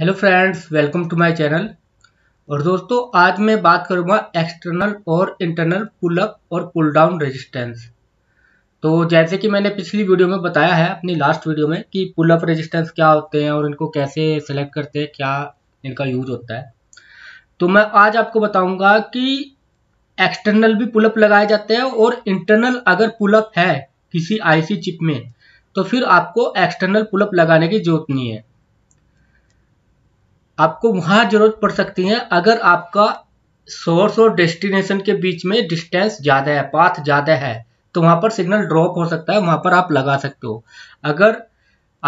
hello friends welcome to my channel और दोस्तों आज मैं बात करूंगा एक्सटर्नल और इंटरनल पुल अप और पुल डाउन रेजिस्टेंस तो जैसे कि मैंने पिछली वीडियो में बताया है अपनी लास्ट वीडियो में कि पुल अप रेजिस्टेंस क्या होते हैं और इनको कैसे सेलेक्ट करते हैं क्या इनका यूज होता है तो मैं आज आपको बताऊँगा कि एक्सटर्नल भी पुलअप लगाए जाते हैं और इंटरनल अगर पुल अप है किसी आईसी चिप में तो फिर आपको एक्सटर्नल पुल अप लगाने की जरूरत नहीं है आपको वहां जरूरत पड़ सकती है अगर आपका सोर्स और डेस्टिनेशन के बीच में डिस्टेंस ज़्यादा है पाथ ज़्यादा है तो वहां पर सिग्नल ड्रॉप हो सकता है वहां पर आप लगा सकते हो अगर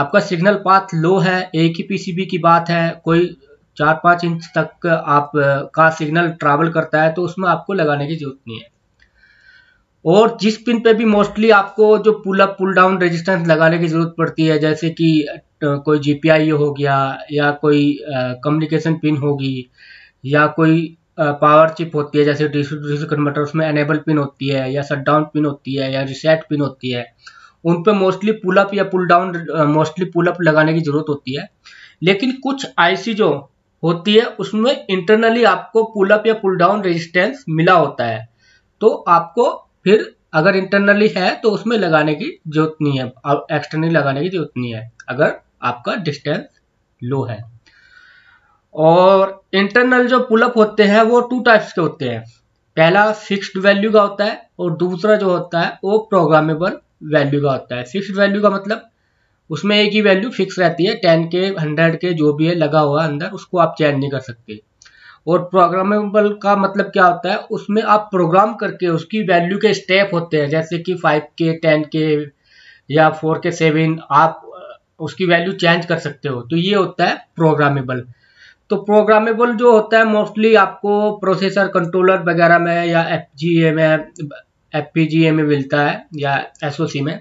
आपका सिग्नल पाथ लो है एक ही पीसीबी की बात है कोई चार पांच इंच तक आप का सिग्नल ट्रैवल करता है तो उसमें आपको लगाने की जरूरत नहीं है और जिस पिन पे भी मोस्टली आपको जो pull up pull down resistance लगाने की ज़रूरत पड़ती है जैसे कि कोई जी हो गया या कोई कम्युनिकेशन पिन होगी या कोई पावर चिप होती है जैसे डिजिटल डिजिटल कन्वर्टर उसमें एनेबल पिन होती है या शट डाउन पिन होती है या रिसेट पिन होती है उन पर मोस्टली पुल अप या pull down mostly pull up लगाने की ज़रूरत होती है लेकिन कुछ आईसी जो होती है उसमें इंटरनली आपको पुल अप या पुल डाउन रेजिस्टेंस मिला होता है तो आपको फिर अगर इंटरनली है तो उसमें लगाने की जरूरत नहीं है एक्सटर्नली लगाने की जरूरत नहीं है अगर आपका डिस्टेंस लो है और इंटरनल जो पुलअप होते हैं वो टू टाइप्स के होते हैं पहला फिक्स्ड वैल्यू का होता है और दूसरा जो होता है वो प्रोग्रामेबल वैल्यू का होता है फिक्स्ड वैल्यू का मतलब उसमें एक ही वैल्यू फिक्स रहती है टेन के हंड्रेड के जो भी है लगा हुआ अंदर उसको आप चेंज नहीं कर सकते और प्रोग्रामेबल का मतलब क्या होता है उसमें आप प्रोग्राम करके उसकी वैल्यू के स्टेप होते हैं जैसे कि फाइव के टेन के या फोर के सेवन आप उसकी वैल्यू चेंज कर सकते हो तो ये होता है प्रोग्रामेबल तो प्रोग्रामेबल जो होता है मोस्टली आपको प्रोसेसर कंट्रोलर वगैरह में या एफ में एफ में मिलता है या एस में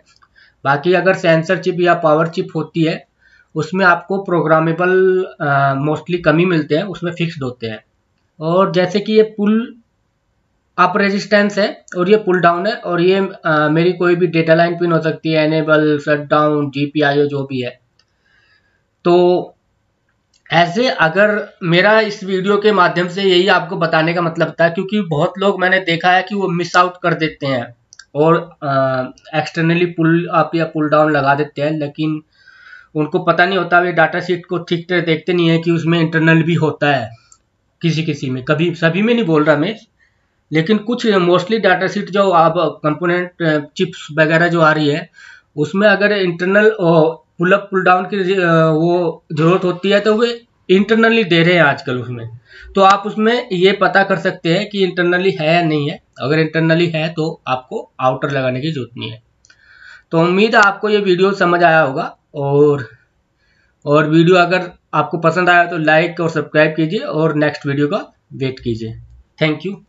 बाकी अगर सेंसर चिप या पावर चिप होती है उसमें आपको प्रोग्रामेबल मोस्टली कमी मिलते हैं उसमें फिक्स्ड होते हैं और जैसे कि ये पुल अप रेजिस्टेंस है और ये पुल डाउन है और ये आ, मेरी कोई भी डेटा लाइन पिन हो सकती है एनेबल शट डाउन जी जो भी है तो ऐसे अगर मेरा इस वीडियो के माध्यम से यही आपको बताने का मतलब था क्योंकि बहुत लोग मैंने देखा है कि वो मिस आउट कर देते हैं और एक्सटर्नली पुल अप या पुल डाउन लगा देते हैं लेकिन उनको पता नहीं होता वे डाटा शीट को ठीक तरह देखते नहीं है कि उसमें इंटरनल भी होता है किसी किसी में कभी सभी में नहीं बोल रहा मैं लेकिन कुछ मोस्टली डाटा शीट जो आप कंपोनेंट चिप्स वगैरह जो आ रही है उसमें अगर internal pull up pull down की वो जरूरत होती है तो वे इंटरनली दे रहे हैं आजकल उसमें तो आप उसमें ये पता कर सकते हैं कि इंटरनली है या नहीं है अगर इंटरनली है तो आपको आउटर लगाने की जरूरत नहीं है तो उम्मीद आपको ये वीडियो समझ आया होगा और और वीडियो अगर आपको पसंद आया तो लाइक और सब्सक्राइब कीजिए और नेक्स्ट वीडियो का वेट कीजिए थैंक यू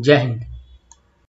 जय हिंद